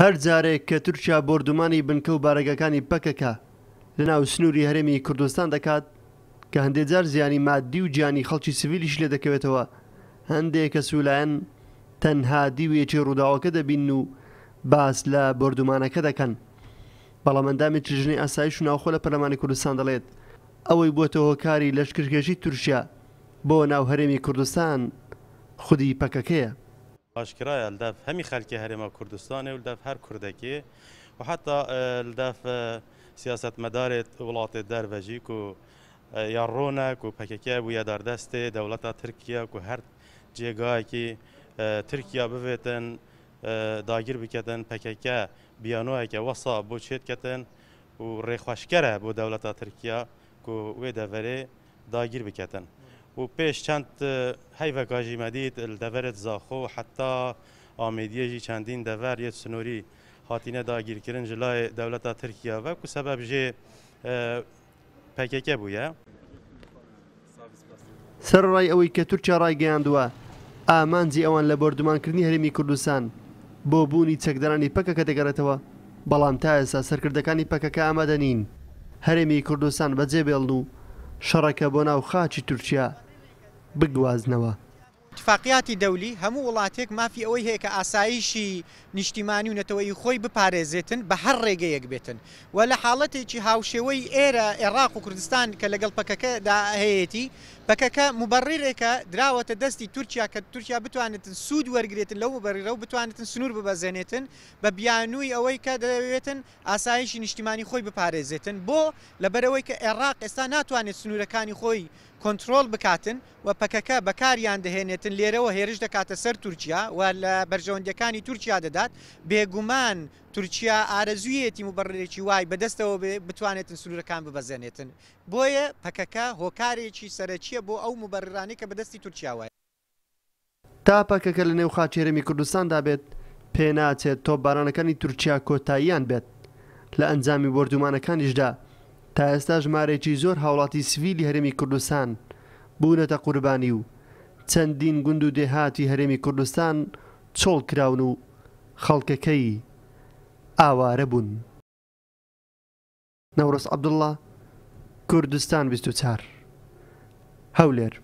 هەر جارێک کە تورکیا بردومانی بنکە و بارگەکانی پەکەکە لەناو سنووری هەرێمی کوردستان دەکات کە هەندێک جار زیانی مادی و گیانی خەڵکی سیویلیش لێ دەکەوێتەوە هەندێک کە سولایەن تەنها دیوێکی ڕووداوەکە دەبین و باس لە بردومانەکە دەکەن بەڵامەندامی تژنی ئاسایش و ناوخۆ لە پەرلەمانی کوردستان دەڵێت ئەوەی بۆتە هۆکاری لەشکرکێشی تورکیا بۆ ناو هەرێمی کوردستان خودی پەکەکەیە آشکرا الدف همی خلک حرم کردستان الدف هر کردکی و حتی الدف سیاست مدار ولات در وجی کو یارونه کو پککه بویا در دست دولت ترکیه کو هر جگاهی که ترکیه بویتن داگیر بکتن پککه بیانوه که وصا بو چید کتن و ریخوشکره بو دولت ترکیه کو وی دوره داگیر بکتن وبيش كانت هيفا كاجي مديد الدفرت زاخو حتى آمديجي چندين دفر يت سنوري هاتينه داگیر کرن جلای دولتا ترکیه و کو سبب جه پککه بویه سەر ڕای ئەوەی کە تورکیا ڕایگەیاندووە ئامانجی ئەوان لە بردومانکردنی هەرمی کوردستان بۆ بوونی چەکدانانی پەکەکە دەگەڕێتەوە بەڵام تا ئێستا سەرکردەکانی پەکەکە ئامادەنین هەرێمی کوردستان بەجێبێڵن و شەڕەکە بۆ ناو خاچی تورکیا بگوازنەوە. فاقیاتی دەولی هەموو وڵاتێک مافی ئەوەی هەیە کە ئاساییشی نیشتیمانی و نەتەوەی خۆی بپارێزێتن بە هەر ڕێگەیەک بێتن و لە حاڵەتێکی هاوشێوەی ئێرە عێراق و کوردستان کە لەگەڵ پەکەکەدا هەیەی پەکەکە مبڕیرێکە دراوەتە دەستی تورکیا کە تورکیا بتوانێتن سوود وەرگێتن لەو بەریرە و بتوانێتن سنوور ببەزێنێتن بە بیانووی ئەوەی کە دەوێتن ئاسایشی نیشتیمانی خۆی بپارێزێتن بۆ لەبەرەوەی کە عێراق ئێستا ناتوانێت سنوورەکانی خۆی کۆنتترۆل بکاتن و پەکەکە بەکاریان دەهێنێتن لێرەوە هێرش دەکاتە سەر تورکیا و لە بەرژەوەندەکانی تورکیا دەدات بێگومان تورکیا ئارەزویەتی وبڕێکی وای بەدەستەوە بتوانێتن سلوورەکان ببەزێنێتن بۆیە پەکەکە هۆکارێکی سەرچیە بۆ ئەو مبەرڕانی کە بەدەستی تورکیاوە تا پەکەکە لە نێو خاچێرەمی کوردستاندا بێت پێناچێت تۆپ بارانەکانی تورکیا کۆتاییان بێت لە ئەنجامی بردومانەکانیشدا تا ئێستا ژمارێکی زۆر هاوڵاتی سڤیلی هەرمی کوردستان بوونەتە قوربانی و چەندین گوند و دێهاتی هەرێمی کوردستان چۆڵ کراون و خەڵکەکەی ئاوارە بوون. نەورس عەبدڵە کوردستان 24 هەولێر